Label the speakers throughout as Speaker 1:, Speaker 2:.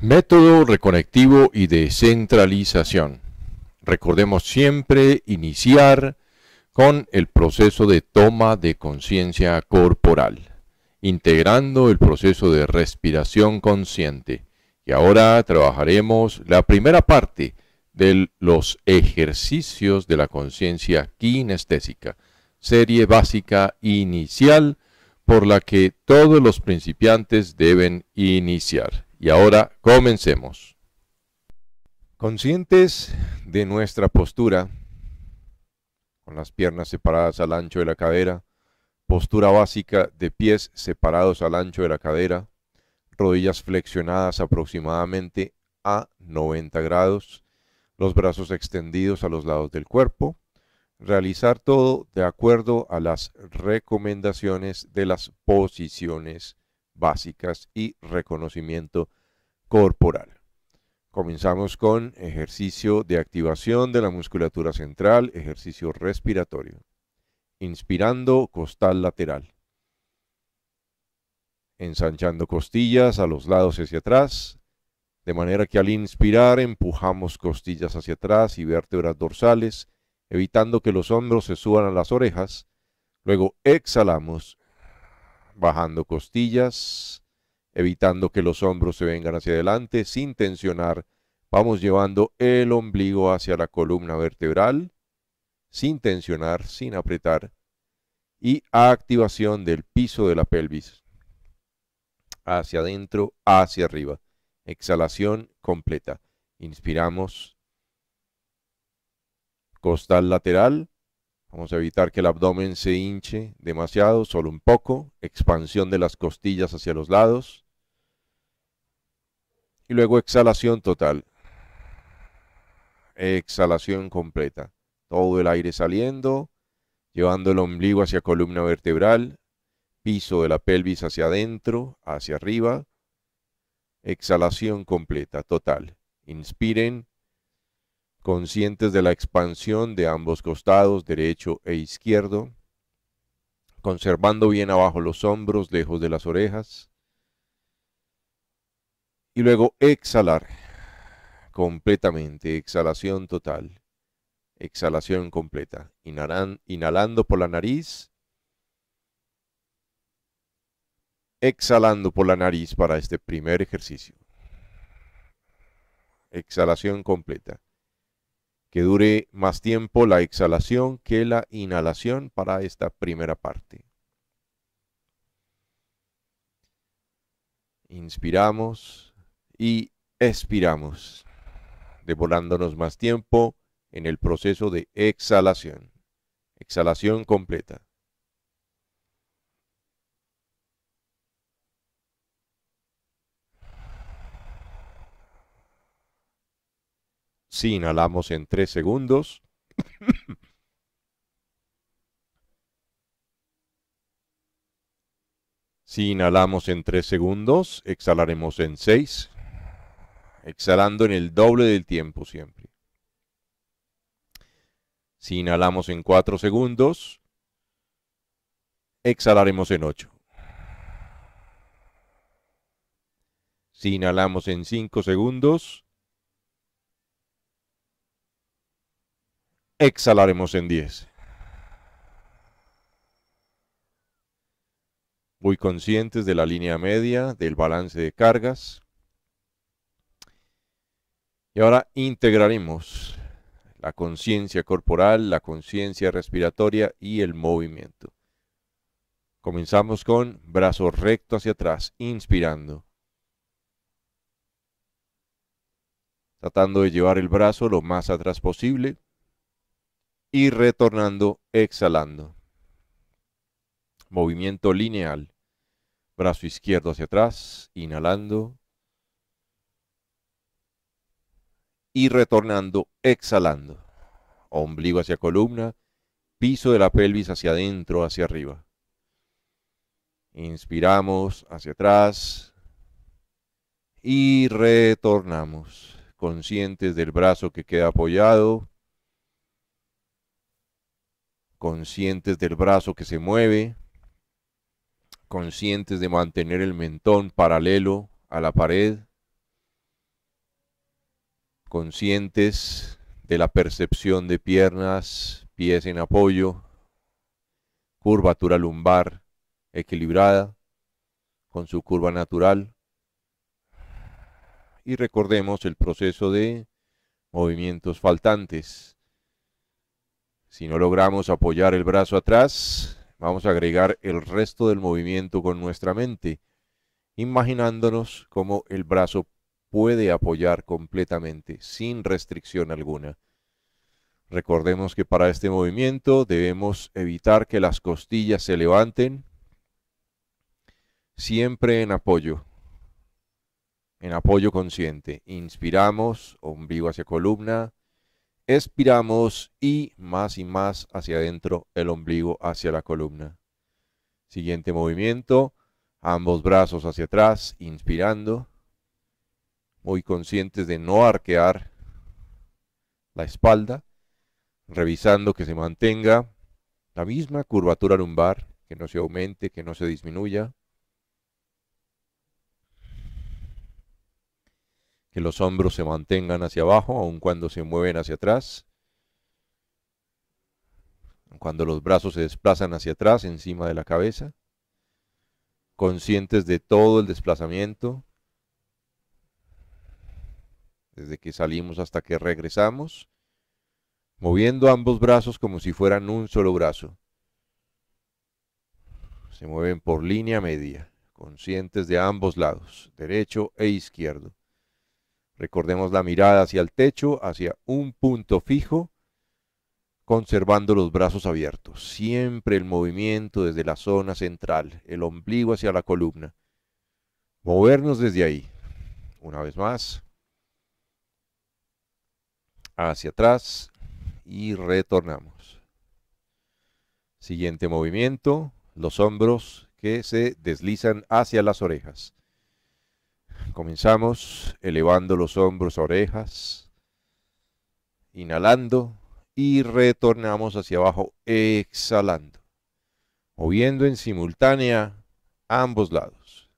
Speaker 1: Método reconectivo y descentralización. Recordemos siempre iniciar con el proceso de toma de conciencia corporal, integrando el proceso de respiración consciente. Y ahora trabajaremos la primera parte de los ejercicios de la conciencia kinestésica, serie básica inicial por la que todos los principiantes deben iniciar. Y ahora comencemos. Conscientes de nuestra postura, con las piernas separadas al ancho de la cadera, postura básica de pies separados al ancho de la cadera, rodillas flexionadas aproximadamente a 90 grados, los brazos extendidos a los lados del cuerpo, realizar todo de acuerdo a las recomendaciones de las posiciones básicas y reconocimiento corporal. Comenzamos con ejercicio de activación de la musculatura central, ejercicio respiratorio. Inspirando costal lateral. Ensanchando costillas a los lados hacia atrás. De manera que al inspirar empujamos costillas hacia atrás y vértebras dorsales, evitando que los hombros se suban a las orejas. Luego exhalamos bajando costillas, evitando que los hombros se vengan hacia adelante, sin tensionar. Vamos llevando el ombligo hacia la columna vertebral, sin tensionar, sin apretar. Y activación del piso de la pelvis. Hacia adentro, hacia arriba. Exhalación completa. Inspiramos. Costal lateral Vamos a evitar que el abdomen se hinche demasiado, solo un poco. Expansión de las costillas hacia los lados. Y luego exhalación total. Exhalación completa. Todo el aire saliendo, llevando el ombligo hacia columna vertebral, piso de la pelvis hacia adentro, hacia arriba. Exhalación completa, total. Inspiren conscientes de la expansión de ambos costados, derecho e izquierdo, conservando bien abajo los hombros, lejos de las orejas, y luego exhalar completamente, exhalación total, exhalación completa, inhalando por la nariz, exhalando por la nariz para este primer ejercicio. Exhalación completa que dure más tiempo la exhalación que la inhalación para esta primera parte. Inspiramos y expiramos, devorándonos más tiempo en el proceso de exhalación. Exhalación completa. Si inhalamos en 3 segundos. si inhalamos en 3 segundos, exhalaremos en 6. Exhalando en el doble del tiempo siempre. Si inhalamos en 4 segundos, exhalaremos en 8. Si inhalamos en 5 segundos, Exhalaremos en 10. Muy conscientes de la línea media, del balance de cargas. Y ahora integraremos la conciencia corporal, la conciencia respiratoria y el movimiento. Comenzamos con brazo recto hacia atrás, inspirando. Tratando de llevar el brazo lo más atrás posible, y retornando exhalando. Movimiento lineal. Brazo izquierdo hacia atrás, inhalando y retornando exhalando. Ombligo hacia columna, piso de la pelvis hacia adentro, hacia arriba. Inspiramos hacia atrás y retornamos, conscientes del brazo que queda apoyado conscientes del brazo que se mueve, conscientes de mantener el mentón paralelo a la pared, conscientes de la percepción de piernas, pies en apoyo, curvatura lumbar equilibrada con su curva natural. Y recordemos el proceso de movimientos faltantes. Si no logramos apoyar el brazo atrás, vamos a agregar el resto del movimiento con nuestra mente, imaginándonos cómo el brazo puede apoyar completamente, sin restricción alguna. Recordemos que para este movimiento debemos evitar que las costillas se levanten, siempre en apoyo, en apoyo consciente. Inspiramos, ombligo hacia columna, expiramos y más y más hacia adentro, el ombligo hacia la columna. Siguiente movimiento, ambos brazos hacia atrás, inspirando, muy conscientes de no arquear la espalda, revisando que se mantenga la misma curvatura lumbar, que no se aumente, que no se disminuya. que los hombros se mantengan hacia abajo, aun cuando se mueven hacia atrás, cuando los brazos se desplazan hacia atrás, encima de la cabeza, conscientes de todo el desplazamiento, desde que salimos hasta que regresamos, moviendo ambos brazos como si fueran un solo brazo. Se mueven por línea media, conscientes de ambos lados, derecho e izquierdo. Recordemos la mirada hacia el techo, hacia un punto fijo, conservando los brazos abiertos. Siempre el movimiento desde la zona central, el ombligo hacia la columna. Movernos desde ahí. Una vez más. Hacia atrás y retornamos. Siguiente movimiento, los hombros que se deslizan hacia las orejas. Comenzamos elevando los hombros a orejas, inhalando y retornamos hacia abajo exhalando, moviendo en simultánea ambos lados.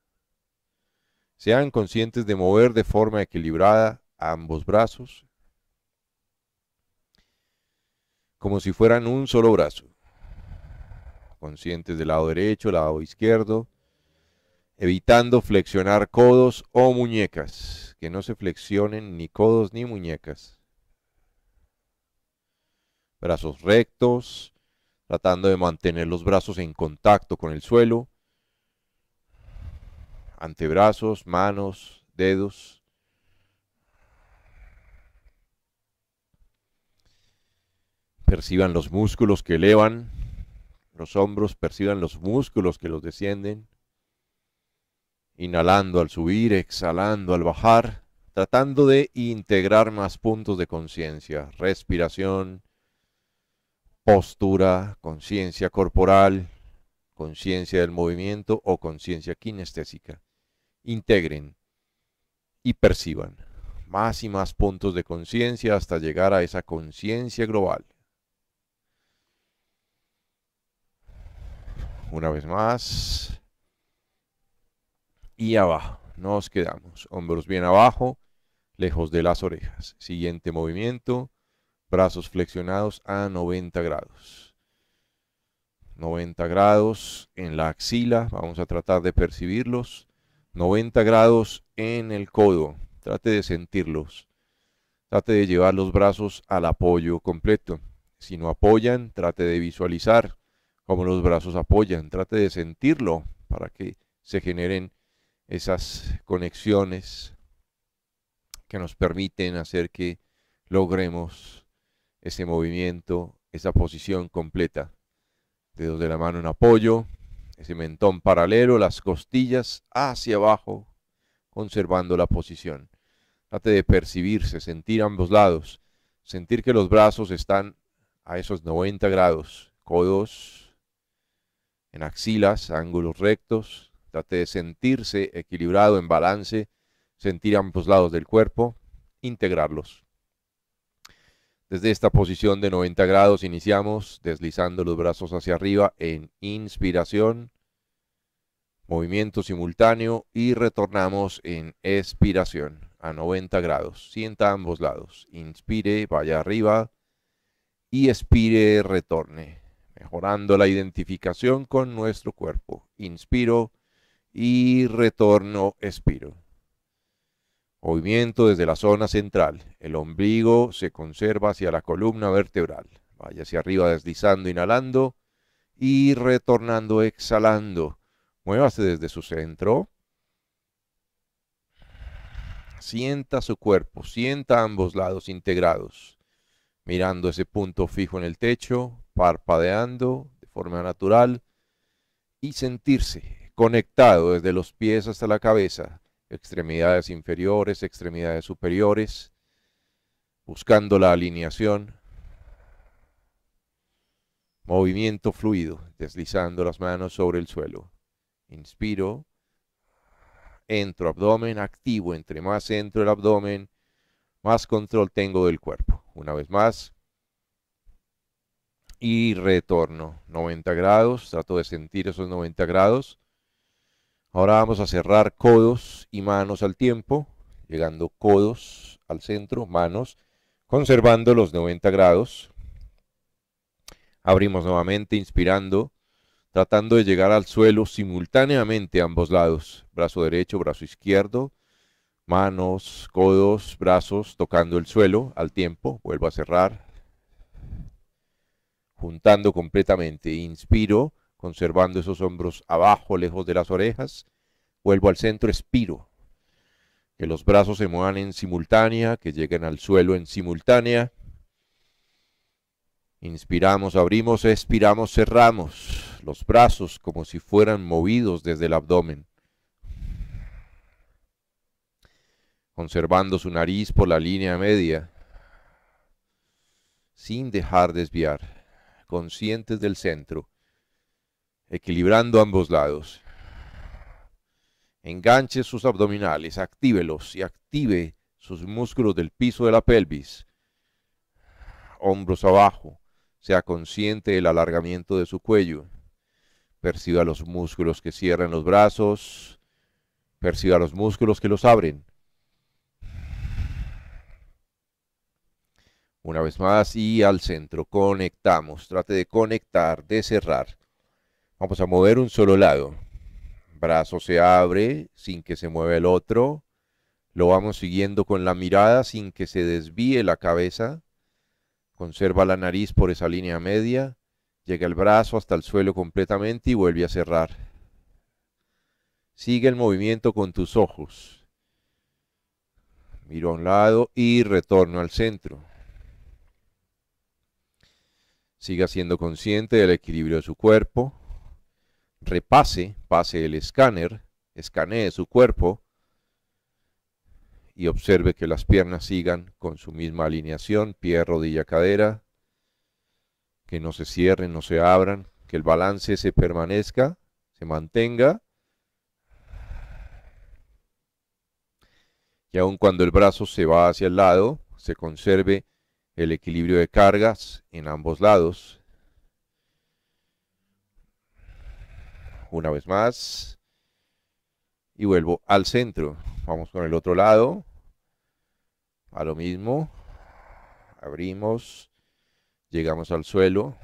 Speaker 1: Sean conscientes de mover de forma equilibrada ambos brazos, como si fueran un solo brazo. Conscientes del lado derecho, lado izquierdo, evitando flexionar codos o muñecas, que no se flexionen ni codos ni muñecas. Brazos rectos, tratando de mantener los brazos en contacto con el suelo. Antebrazos, manos, dedos. Perciban los músculos que elevan los hombros, perciban los músculos que los descienden inhalando al subir, exhalando al bajar, tratando de integrar más puntos de conciencia, respiración, postura, conciencia corporal, conciencia del movimiento o conciencia kinestésica. Integren y perciban más y más puntos de conciencia hasta llegar a esa conciencia global. Una vez más, y abajo. Nos quedamos. Hombros bien abajo, lejos de las orejas. Siguiente movimiento. Brazos flexionados a 90 grados. 90 grados en la axila. Vamos a tratar de percibirlos. 90 grados en el codo. Trate de sentirlos. Trate de llevar los brazos al apoyo completo. Si no apoyan, trate de visualizar cómo los brazos apoyan. Trate de sentirlo para que se generen esas conexiones que nos permiten hacer que logremos ese movimiento, esa posición completa. Dedos de la mano en apoyo, ese mentón paralelo, las costillas hacia abajo, conservando la posición. Trate de percibirse, sentir ambos lados, sentir que los brazos están a esos 90 grados, codos en axilas, ángulos rectos, Trate de sentirse equilibrado, en balance, sentir ambos lados del cuerpo, integrarlos. Desde esta posición de 90 grados iniciamos deslizando los brazos hacia arriba en inspiración, movimiento simultáneo y retornamos en expiración a 90 grados. Sienta ambos lados. Inspire, vaya arriba y expire, retorne, mejorando la identificación con nuestro cuerpo. Inspiro, y retorno expiro. Movimiento desde la zona central. El ombligo se conserva hacia la columna vertebral. Vaya hacia arriba deslizando, inhalando y retornando, exhalando. Muévase desde su centro. Sienta su cuerpo, sienta ambos lados integrados, mirando ese punto fijo en el techo, parpadeando de forma natural y sentirse conectado desde los pies hasta la cabeza, extremidades inferiores, extremidades superiores, buscando la alineación, movimiento fluido, deslizando las manos sobre el suelo. Inspiro, entro abdomen, activo, entre más entro el abdomen, más control tengo del cuerpo. Una vez más. Y retorno, 90 grados, trato de sentir esos 90 grados. Ahora vamos a cerrar codos y manos al tiempo, llegando codos al centro, manos, conservando los 90 grados. Abrimos nuevamente, inspirando, tratando de llegar al suelo simultáneamente a ambos lados, brazo derecho, brazo izquierdo, manos, codos, brazos tocando el suelo al tiempo, vuelvo a cerrar, juntando completamente, inspiro, conservando esos hombros abajo, lejos de las orejas. Vuelvo al centro, expiro. Que los brazos se muevan en simultánea, que lleguen al suelo en simultánea. Inspiramos, abrimos, expiramos, cerramos los brazos como si fueran movidos desde el abdomen. Conservando su nariz por la línea media, sin dejar desviar, conscientes del centro equilibrando ambos lados. Enganche sus abdominales, actívelos y active sus músculos del piso de la pelvis. Hombros abajo, sea consciente del alargamiento de su cuello. Perciba los músculos que cierran los brazos. Perciba los músculos que los abren. Una vez más y al centro, conectamos. Trate de conectar, de cerrar. Vamos a mover un solo lado. Brazo se abre sin que se mueva el otro. Lo vamos siguiendo con la mirada sin que se desvíe la cabeza. Conserva la nariz por esa línea media. Llega el brazo hasta el suelo completamente y vuelve a cerrar. Sigue el movimiento con tus ojos. Miro a un lado y retorno al centro. Siga siendo consciente del equilibrio de su cuerpo repase, pase el escáner, escanee su cuerpo y observe que las piernas sigan con su misma alineación, pie, rodilla, cadera, que no se cierren, no se abran, que el balance se permanezca, se mantenga. Y aun cuando el brazo se va hacia el lado, se conserve el equilibrio de cargas en ambos lados, una vez más. Y vuelvo al centro. Vamos con el otro lado. A lo mismo. Abrimos. Llegamos al suelo.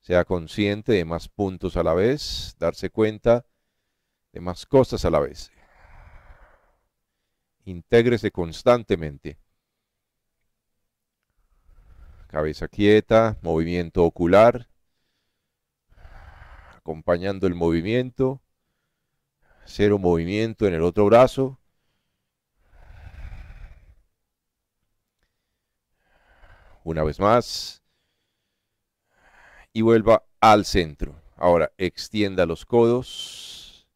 Speaker 1: Sea consciente de más puntos a la vez. Darse cuenta de más cosas a la vez. Intégrese constantemente cabeza quieta, movimiento ocular, acompañando el movimiento. Cero movimiento en el otro brazo. Una vez más. Y vuelva al centro. Ahora extienda los codos.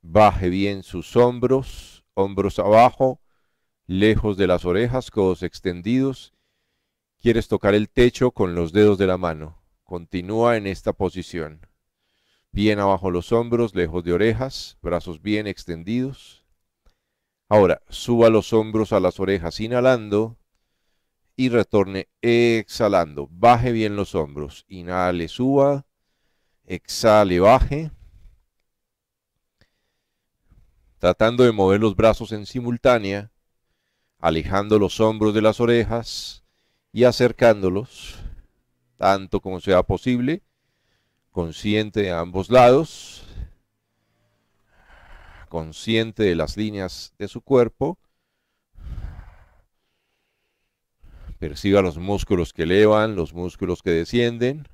Speaker 1: Baje bien sus hombros. Hombros abajo. Lejos de las orejas. Codos extendidos. Quieres tocar el techo con los dedos de la mano. Continúa en esta posición bien abajo los hombros, lejos de orejas, brazos bien extendidos. Ahora, suba los hombros a las orejas inhalando y retorne exhalando. Baje bien los hombros, inhale, suba, exhale, baje. Tratando de mover los brazos en simultánea, alejando los hombros de las orejas y acercándolos tanto como sea posible consciente de ambos lados, consciente de las líneas de su cuerpo, perciba los músculos que elevan, los músculos que descienden,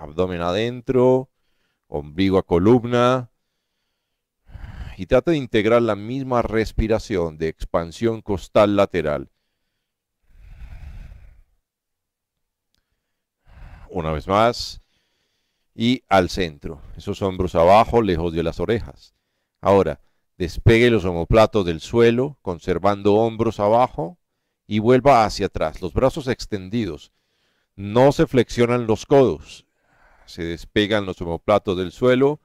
Speaker 1: abdomen adentro, ombligo a columna, y trate de integrar la misma respiración de expansión costal lateral una vez más y al centro. Esos hombros abajo, lejos de las orejas. Ahora, despegue los homoplatos del suelo, conservando hombros abajo y vuelva hacia atrás, los brazos extendidos. No se flexionan los codos. Se despegan los homoplatos del suelo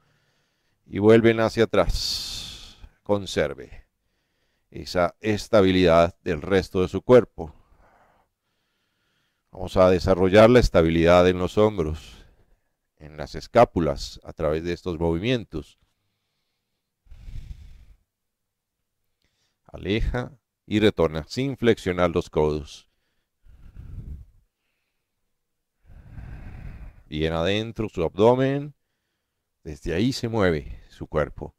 Speaker 1: y vuelven hacia atrás. Conserve esa estabilidad del resto de su cuerpo. Vamos a desarrollar la estabilidad en los hombros, en las escápulas, a través de estos movimientos. Aleja y retorna sin flexionar los codos. Bien adentro su abdomen. Desde ahí se mueve su cuerpo.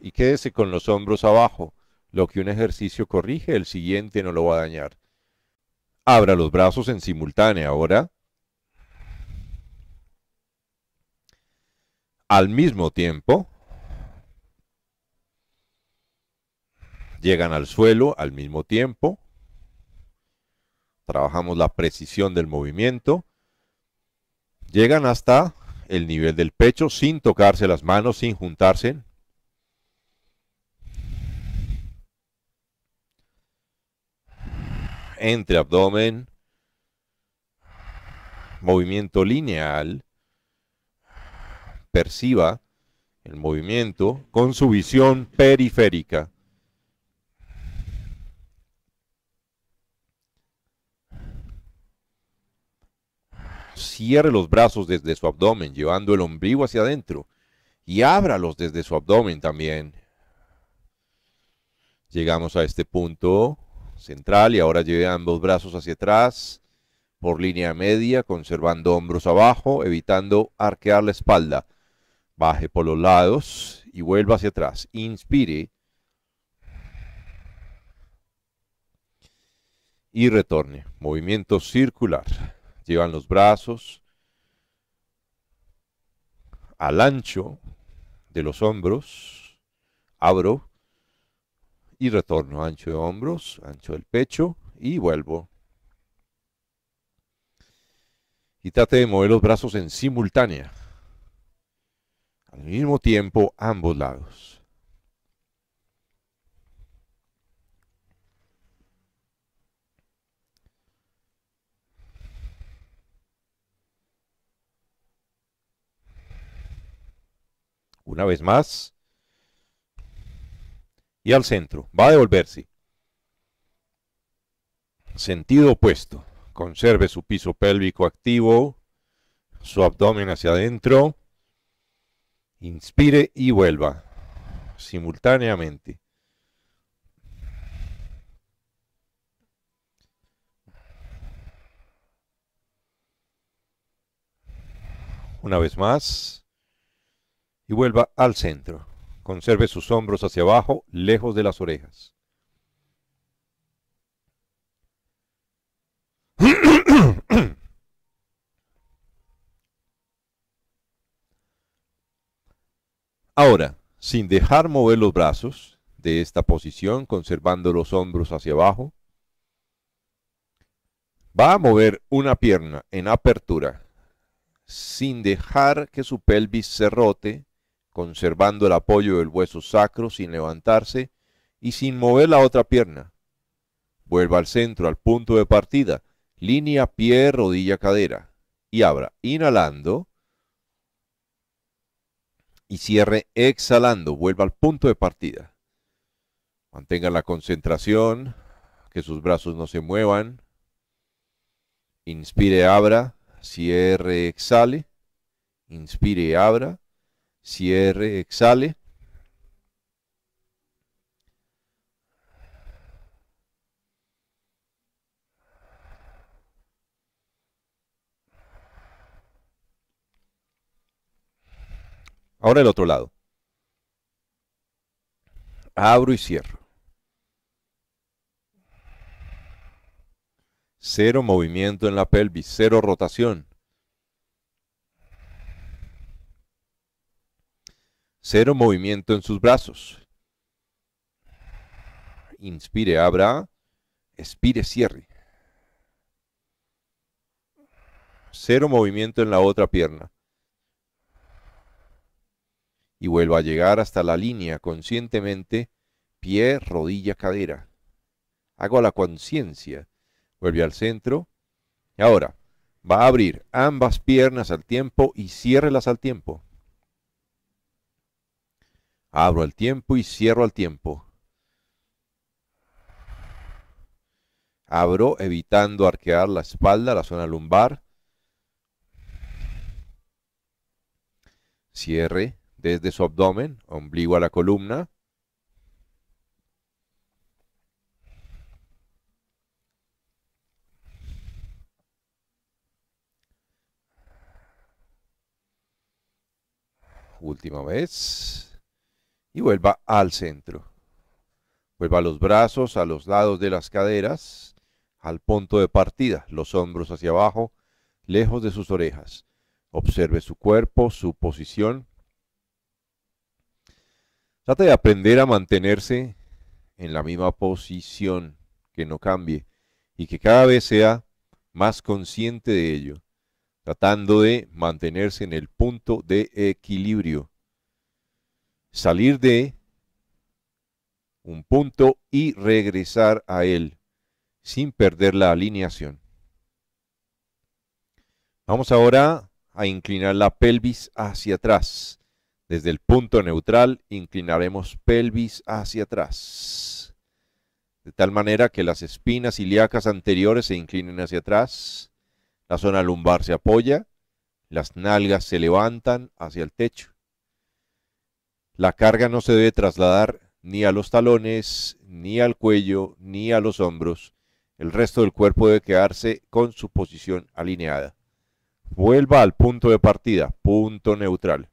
Speaker 1: Y quédese con los hombros abajo lo que un ejercicio corrige, el siguiente no lo va a dañar. Abra los brazos en simultánea ahora. Al mismo tiempo, llegan al suelo al mismo tiempo. Trabajamos la precisión del movimiento. Llegan hasta el nivel del pecho sin tocarse las manos, sin juntarse. entre abdomen, movimiento lineal, perciba el movimiento con su visión periférica. Cierre los brazos desde su abdomen, llevando el ombligo hacia adentro y ábralos desde su abdomen también. Llegamos a este punto central y ahora lleve ambos brazos hacia atrás por línea media, conservando hombros abajo, evitando arquear la espalda. Baje por los lados y vuelva hacia atrás. Inspire. Y retorne. Movimiento circular. Llevan los brazos al ancho de los hombros. Abro y retorno, ancho de hombros, ancho del pecho y vuelvo. Y trate de mover los brazos en simultánea, al mismo tiempo ambos lados. Una vez más, y al centro. Va a devolverse. Sentido opuesto. Conserve su piso pélvico activo, su abdomen hacia adentro. Inspire y vuelva simultáneamente. Una vez más. Y vuelva al centro. Conserve sus hombros hacia abajo, lejos de las orejas. Ahora, sin dejar mover los brazos de esta posición, conservando los hombros hacia abajo, va a mover una pierna en apertura, sin dejar que su pelvis se rote conservando el apoyo del hueso sacro sin levantarse y sin mover la otra pierna. Vuelva al centro, al punto de partida, línea pie, rodilla, cadera, y abra inhalando y cierre exhalando, vuelva al punto de partida. Mantenga la concentración, que sus brazos no se muevan. Inspire, abra, cierre, exhale. Inspire, abra, cierre, exhale. Ahora el otro lado. Abro y cierro. Cero movimiento en la pelvis, cero rotación. Cero movimiento en sus brazos. Inspire, abra. Expire, cierre. Cero movimiento en la otra pierna. Y vuelvo a llegar hasta la línea conscientemente. Pie, rodilla, cadera. Hago la conciencia. Vuelve al centro. Y ahora, va a abrir ambas piernas al tiempo y ciérrelas al tiempo. Abro al tiempo y cierro al tiempo. Abro evitando arquear la espalda, la zona lumbar. Cierre desde su abdomen, ombligo a la columna. Última vez y vuelva al centro. Vuelva los brazos a los lados de las caderas, al punto de partida, los hombros hacia abajo, lejos de sus orejas. Observe su cuerpo, su posición. Trata de aprender a mantenerse en la misma posición, que no cambie y que cada vez sea más consciente de ello, tratando de mantenerse en el punto de equilibrio salir de un punto y regresar a él sin perder la alineación. Vamos ahora a inclinar la pelvis hacia atrás. Desde el punto neutral inclinaremos pelvis hacia atrás, de tal manera que las espinas ilíacas anteriores se inclinen hacia atrás, la zona lumbar se apoya, las nalgas se levantan hacia el techo, la carga no se debe trasladar ni a los talones, ni al cuello, ni a los hombros. El resto del cuerpo debe quedarse con su posición alineada. Vuelva al punto de partida, punto neutral.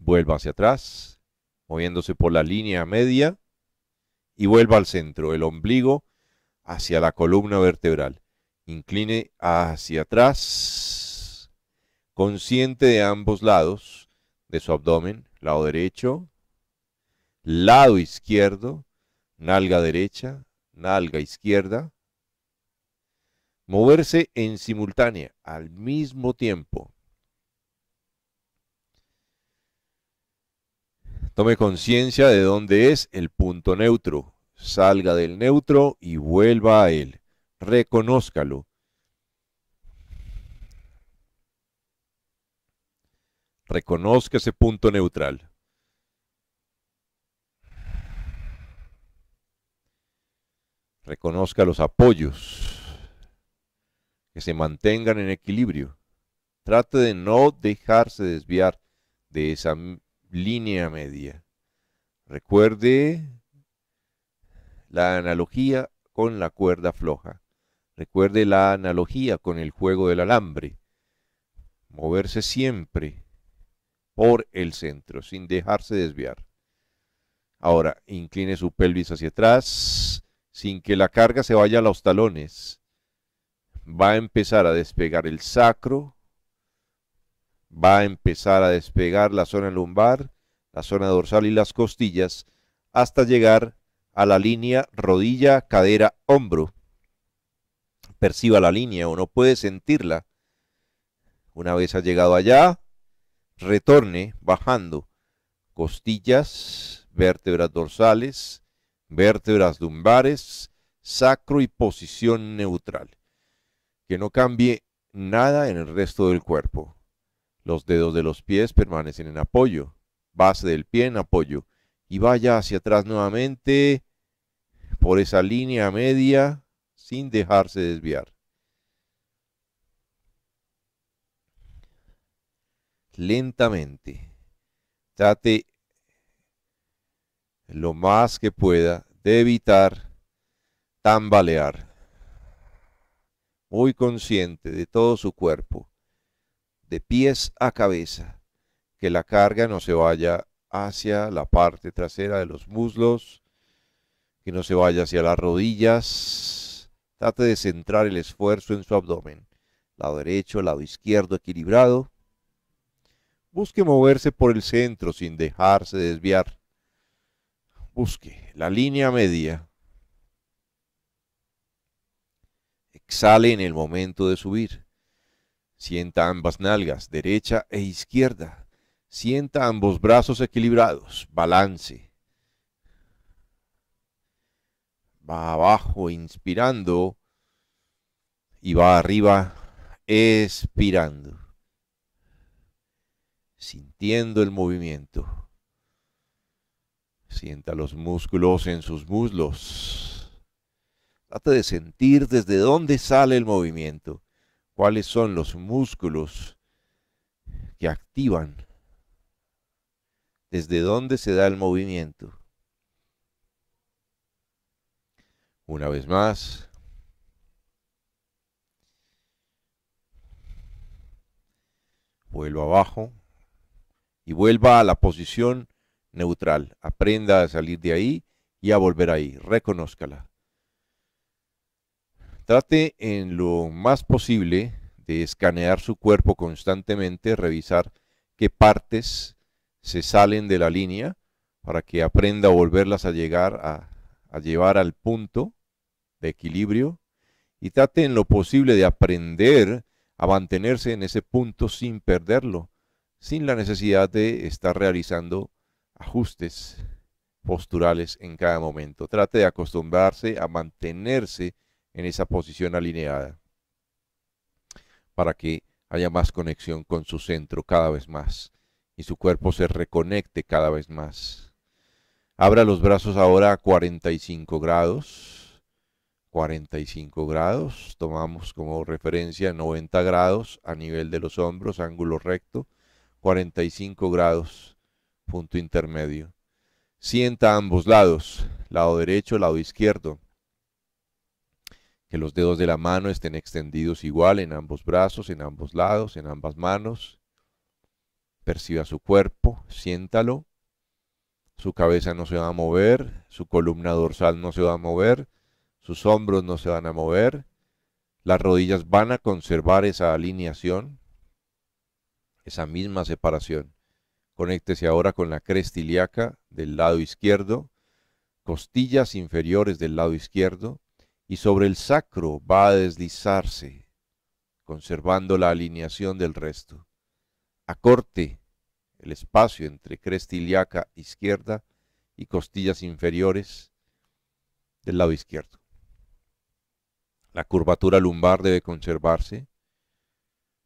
Speaker 1: Vuelva hacia atrás, moviéndose por la línea media y vuelva al centro, el ombligo hacia la columna vertebral. Incline hacia atrás, consciente de ambos lados de su abdomen, lado derecho, lado izquierdo, nalga derecha, nalga izquierda. Moverse en simultánea, al mismo tiempo. Tome conciencia de dónde es el punto neutro. Salga del neutro y vuelva a él. Reconózcalo Reconozca ese punto neutral. Reconozca los apoyos. Que se mantengan en equilibrio. Trate de no dejarse desviar de esa línea media. Recuerde la analogía con la cuerda floja. Recuerde la analogía con el juego del alambre. Moverse siempre por el centro, sin dejarse desviar. Ahora, incline su pelvis hacia atrás, sin que la carga se vaya a los talones. Va a empezar a despegar el sacro, va a empezar a despegar la zona lumbar, la zona dorsal y las costillas, hasta llegar a la línea rodilla, cadera, hombro. Perciba la línea, no puede sentirla. Una vez ha llegado allá, retorne bajando costillas, vértebras dorsales, vértebras lumbares, sacro y posición neutral. Que no cambie nada en el resto del cuerpo. Los dedos de los pies permanecen en apoyo, base del pie en apoyo, y vaya hacia atrás nuevamente por esa línea media sin dejarse desviar. lentamente. Trate lo más que pueda de evitar tambalear. Muy consciente de todo su cuerpo, de pies a cabeza, que la carga no se vaya hacia la parte trasera de los muslos, que no se vaya hacia las rodillas. Trate de centrar el esfuerzo en su abdomen, lado derecho, lado izquierdo equilibrado Busque moverse por el centro sin dejarse desviar. Busque la línea media. Exhale en el momento de subir. Sienta ambas nalgas, derecha e izquierda. Sienta ambos brazos equilibrados, balance. Va abajo, inspirando. Y va arriba, expirando sintiendo el movimiento. Sienta los músculos en sus muslos. Trata de sentir desde dónde sale el movimiento, cuáles son los músculos que activan, desde dónde se da el movimiento. Una vez más, Vuelvo abajo y vuelva a la posición neutral. Aprenda a salir de ahí y a volver ahí. Reconózcala. Trate en lo más posible de escanear su cuerpo constantemente, revisar qué partes se salen de la línea para que aprenda a volverlas a llegar a, a llevar al punto de equilibrio y trate en lo posible de aprender a mantenerse en ese punto sin perderlo sin la necesidad de estar realizando ajustes posturales en cada momento. Trate de acostumbrarse a mantenerse en esa posición alineada para que haya más conexión con su centro cada vez más y su cuerpo se reconecte cada vez más. Abra los brazos ahora a 45 grados. 45 grados, tomamos como referencia 90 grados a nivel de los hombros, ángulo recto. 45 grados, punto intermedio. Sienta a ambos lados, lado derecho, lado izquierdo. Que los dedos de la mano estén extendidos igual en ambos brazos, en ambos lados, en ambas manos. Perciba su cuerpo, siéntalo. Su cabeza no se va a mover, su columna dorsal no se va a mover, sus hombros no se van a mover. Las rodillas van a conservar esa alineación, esa misma separación. Conéctese ahora con la cresta ilíaca del lado izquierdo, costillas inferiores del lado izquierdo y sobre el sacro va a deslizarse, conservando la alineación del resto. Acorte el espacio entre cresta ilíaca izquierda y costillas inferiores del lado izquierdo. La curvatura lumbar debe conservarse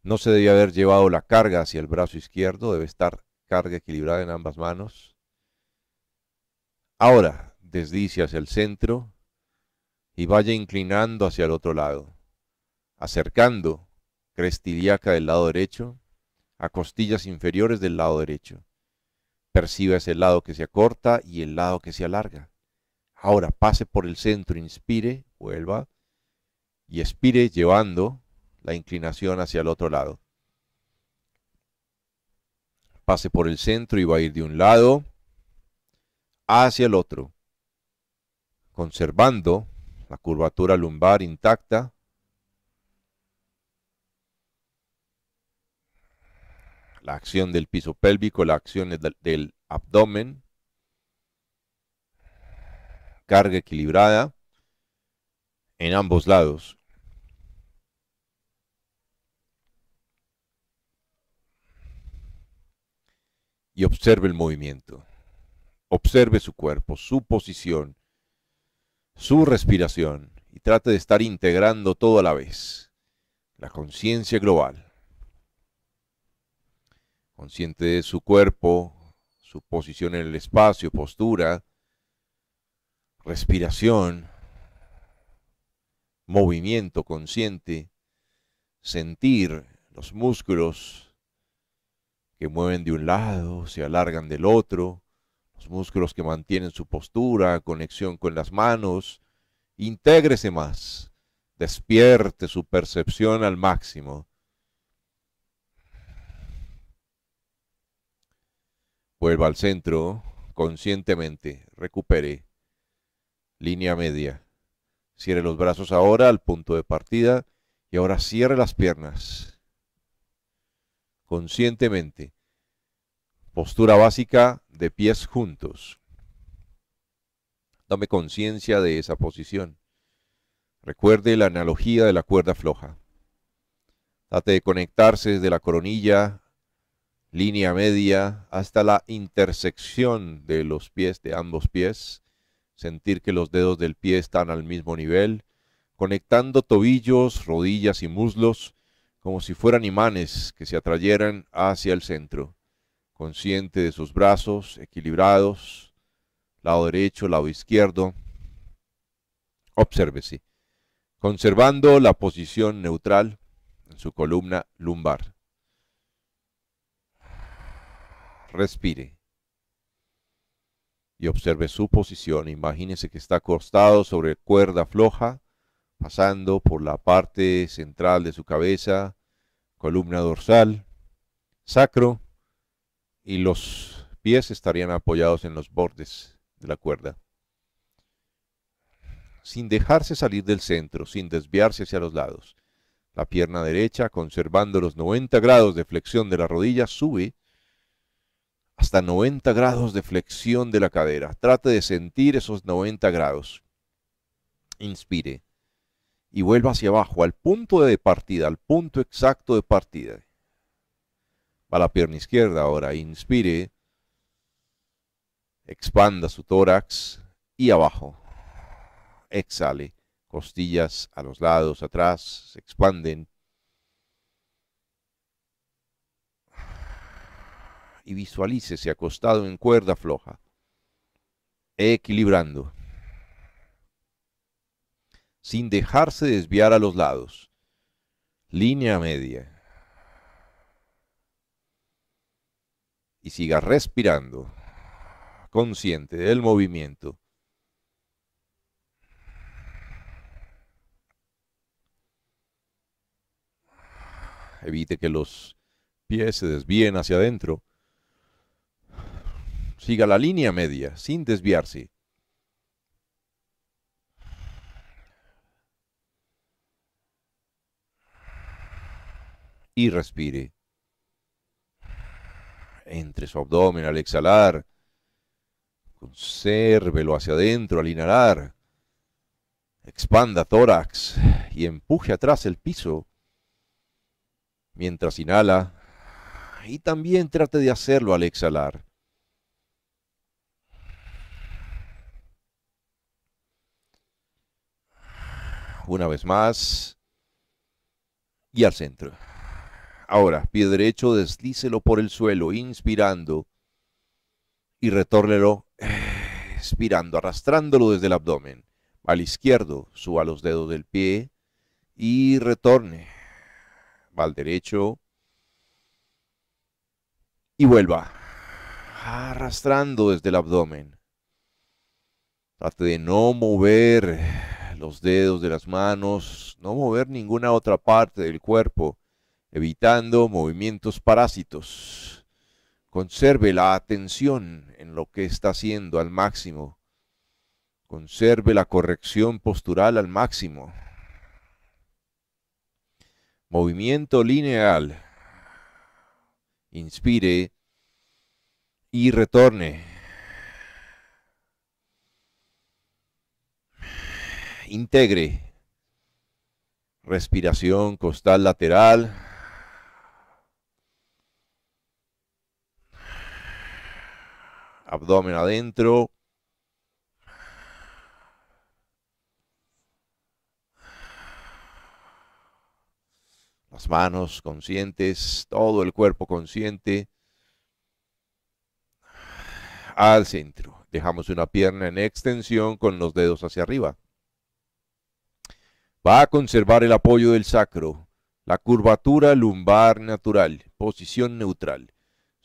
Speaker 1: no se debe haber llevado la carga hacia el brazo izquierdo, debe estar carga equilibrada en ambas manos. Ahora, deslice hacia el centro y vaya inclinando hacia el otro lado, acercando crestiliaca del lado derecho a costillas inferiores del lado derecho. Perciba ese lado que se acorta y el lado que se alarga. Ahora pase por el centro, inspire, vuelva, y expire llevando la inclinación hacia el otro lado. Pase por el centro y va a ir de un lado hacia el otro, conservando la curvatura lumbar intacta. La acción del piso pélvico, la acción del, abdomen, carga equilibrada en ambos lados. y observe el movimiento. Observe su cuerpo, su posición, su respiración y trate de estar integrando todo a la vez. La conciencia global. Consciente de su cuerpo, su posición en el espacio, postura, respiración, movimiento consciente, sentir los músculos, que mueven de un lado, se alargan del otro, los músculos que mantienen su postura, conexión con las manos. Intégrese más, despierte su percepción al máximo. Vuelva al centro conscientemente, recupere línea media. Cierre los brazos ahora al punto de partida y ahora cierre las piernas conscientemente. Postura básica de pies juntos. Dame conciencia de esa posición. Recuerde la analogía de la cuerda floja. Trate de conectarse desde la coronilla, línea media, hasta la intersección de los pies, de ambos pies. Sentir que los dedos del pie están al mismo nivel, conectando tobillos, rodillas y muslos como si fueran imanes que se atrayeran hacia el centro, consciente de sus brazos equilibrados, lado derecho, lado izquierdo. Obsérvese, conservando la posición neutral en su columna lumbar. Respire y observe su posición. Imagínese que está acostado sobre cuerda floja pasando por la parte central de su cabeza, columna dorsal, sacro, y los pies estarían apoyados en los bordes de la cuerda. Sin dejarse salir del centro, sin desviarse hacia los lados. La pierna derecha, conservando los 90 grados de flexión de la rodilla, sube hasta 90 grados de flexión de la cadera. Trate de sentir esos 90 grados. Inspire y vuelva hacia abajo, al punto de partida, al punto exacto de partida. Va la pierna izquierda ahora, inspire, expanda su tórax y abajo. Exhale, costillas a los lados, atrás, se expanden. Y visualícese acostado en cuerda floja, equilibrando sin dejarse desviar a los lados. Línea media. Y siga respirando, consciente del movimiento. Evite que los pies se desvíen hacia adentro. Siga la línea media sin desviarse. y respire. Entre su abdomen al exhalar. Consérvelo hacia adentro al inhalar. Expanda tórax y empuje atrás el piso. Mientras inhala, y también trate de hacerlo al exhalar. Una vez más, y al centro. Ahora, pie derecho, deslícelo por el suelo, inspirando y retórnelo, expirando, arrastrándolo desde el abdomen. Al izquierdo, suba los dedos del pie y retorne. Va al derecho y vuelva, arrastrando desde el abdomen. Trate de no mover los dedos de las manos, no mover ninguna otra parte del cuerpo evitando movimientos parásitos. Conserve la atención en lo que está haciendo al máximo. Conserve la corrección postural al máximo. Movimiento lineal. Inspire y retorne. Integre. Respiración costal lateral. abdomen adentro. Las manos conscientes, todo el cuerpo consciente. Al centro. Dejamos una pierna en extensión con los dedos hacia arriba. Va a conservar el apoyo del sacro, la curvatura lumbar natural, posición neutral.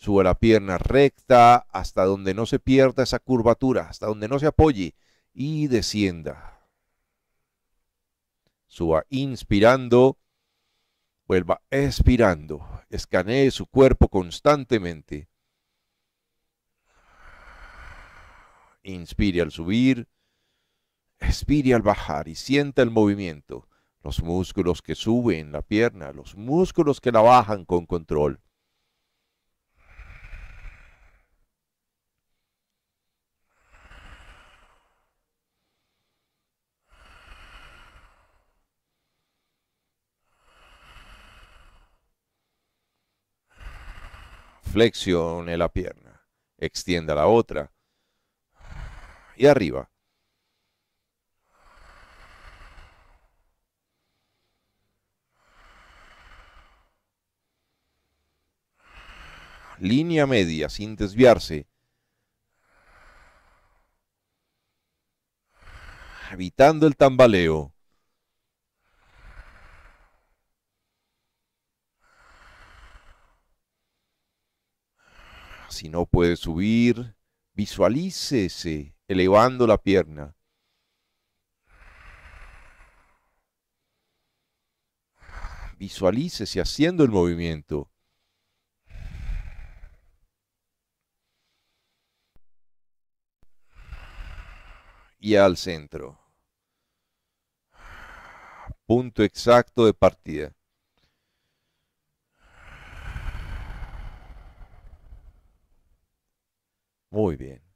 Speaker 1: Suba la pierna recta hasta donde no se pierda esa curvatura, hasta donde no se apoye y descienda. Suba inspirando, vuelva expirando. Escanee su cuerpo constantemente. Inspire al subir, expire al bajar y sienta el movimiento. Los músculos que suben la pierna, los músculos que la bajan con control. Flexione la pierna. Extienda la otra. Y arriba. Línea media, sin desviarse. Evitando el tambaleo. Si no puede subir, visualícese elevando la pierna. Visualícese haciendo el movimiento. Y al centro. Punto exacto de partida. Muy bien.